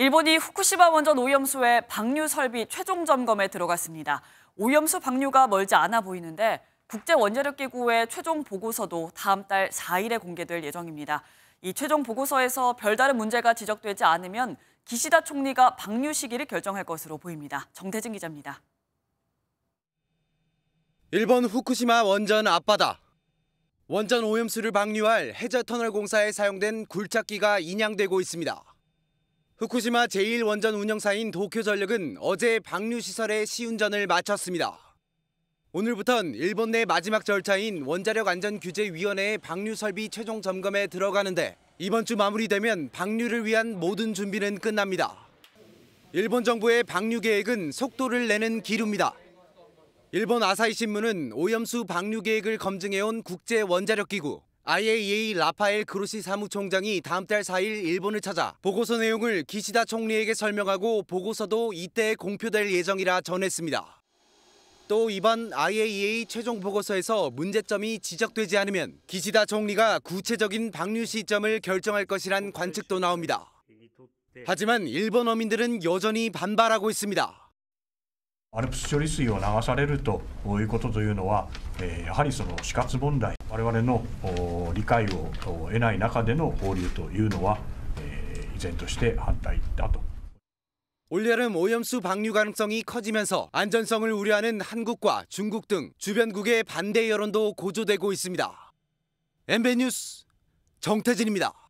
일본이 후쿠시마 원전 오염수의 방류 설비 최종 점검에 들어갔습니다. 오염수 방류가 멀지 않아 보이는데 국제원자력기구의 최종 보고서도 다음 달 4일에 공개될 예정입니다. 이 최종 보고서에서 별다른 문제가 지적되지 않으면 기시다 총리가 방류 시기를 결정할 것으로 보입니다. 정태진 기자입니다. 일본 후쿠시마 원전 앞바다. 원전 오염수를 방류할 해저터널 공사에 사용된 굴착기가 인양되고 있습니다. 후쿠시마 제1원전 운영사인 도쿄전력은 어제 방류시설의 시운전을 마쳤습니다. 오늘부턴 일본 내 마지막 절차인 원자력 안전규제위원회의 방류 설비 최종 점검에 들어가는데 이번 주 마무리되면 방류를 위한 모든 준비는 끝납니다. 일본 정부의 방류 계획은 속도를 내는 기류입니다. 일본 아사히 신문은 오염수 방류 계획을 검증해온 국제 원자력 기구 IAEA 라파엘 그루시 사무총장이 다음 달 4일 일본을 찾아 보고서 내용을 기시다 총리에게 설명하고 보고서도 이때 공표될 예정이라 전했습니다. 또 이번 IAEA 최종 보고서에서 문제점이 지적되지 않으면 기시다 총리가 구체적인 방류 시점을 결정할 것이란 관측도 나옵니다. 하지만 일본 어민들은 여전히 반발하고 있습니다. アルプス処理水を流されるということというのはやはりその死活問題我々の理解を得ない中での放流というのは依然として反対だと 올여름 오염수 방류 가능성이 커지면서 안전성을 우려하는 한국과 중국 등 주변국의 반대 여론도 고조되고 있습니다. MBN 뉴스 정태진입니다.